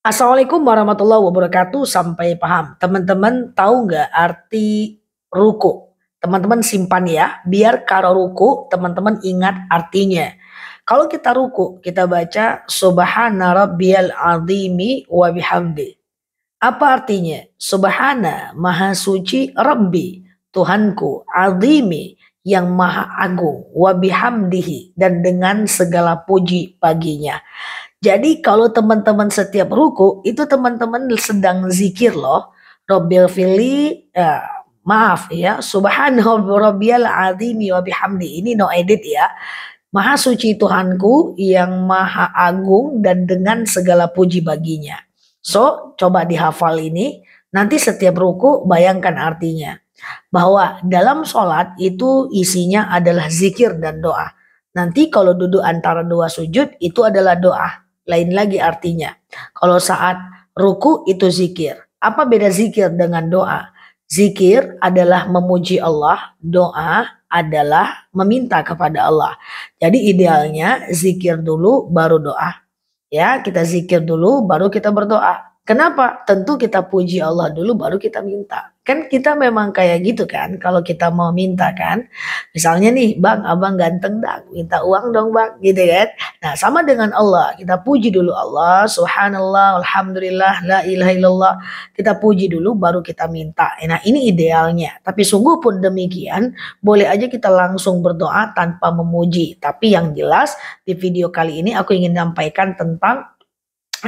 Assalamualaikum warahmatullahi wabarakatuh. Sampai paham. Teman-teman tahu nggak arti ruku? Teman-teman simpan ya. Biar kalau ruku, teman-teman ingat artinya. Kalau kita ruku, kita baca Subhana Rabbiyal Azimi wa bihamdi. Apa artinya? Subhana, maha suci Rabbi, Tuhanku, Azimi, yang maha agung, wa bihamdihi, dan dengan segala puji paginya. Jadi kalau teman-teman setiap ruku itu teman-teman sedang zikir loh. Robbil fili ya, maaf ya. Subhanarabbiyal azimi wa bihamdi. Ini no edit ya. Maha suci Tuhanku yang maha agung dan dengan segala puji baginya. So, coba dihafal ini. Nanti setiap ruku bayangkan artinya. Bahwa dalam sholat itu isinya adalah zikir dan doa. Nanti kalau duduk antara dua sujud itu adalah doa lain lagi artinya. Kalau saat ruku itu zikir. Apa beda zikir dengan doa? Zikir adalah memuji Allah, doa adalah meminta kepada Allah. Jadi idealnya zikir dulu baru doa. Ya, kita zikir dulu baru kita berdoa. Kenapa? Tentu kita puji Allah dulu baru kita minta kan kita memang kayak gitu kan kalau kita mau minta kan misalnya nih bang abang ganteng dong minta uang dong bang gitu kan nah sama dengan Allah kita puji dulu Allah subhanallah alhamdulillah la ilaha illallah kita puji dulu baru kita minta nah ini idealnya tapi sungguh pun demikian boleh aja kita langsung berdoa tanpa memuji tapi yang jelas di video kali ini aku ingin sampaikan tentang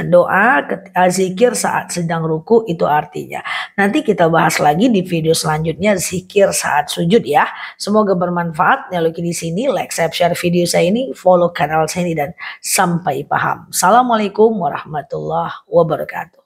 doa eh, zikir saat sedang ruku itu artinya. Nanti kita bahas lagi di video selanjutnya zikir saat sujud ya. Semoga bermanfaat. Nyaloki di sini like, share, share video saya ini, follow channel saya ini dan sampai paham. Assalamualaikum warahmatullahi wabarakatuh.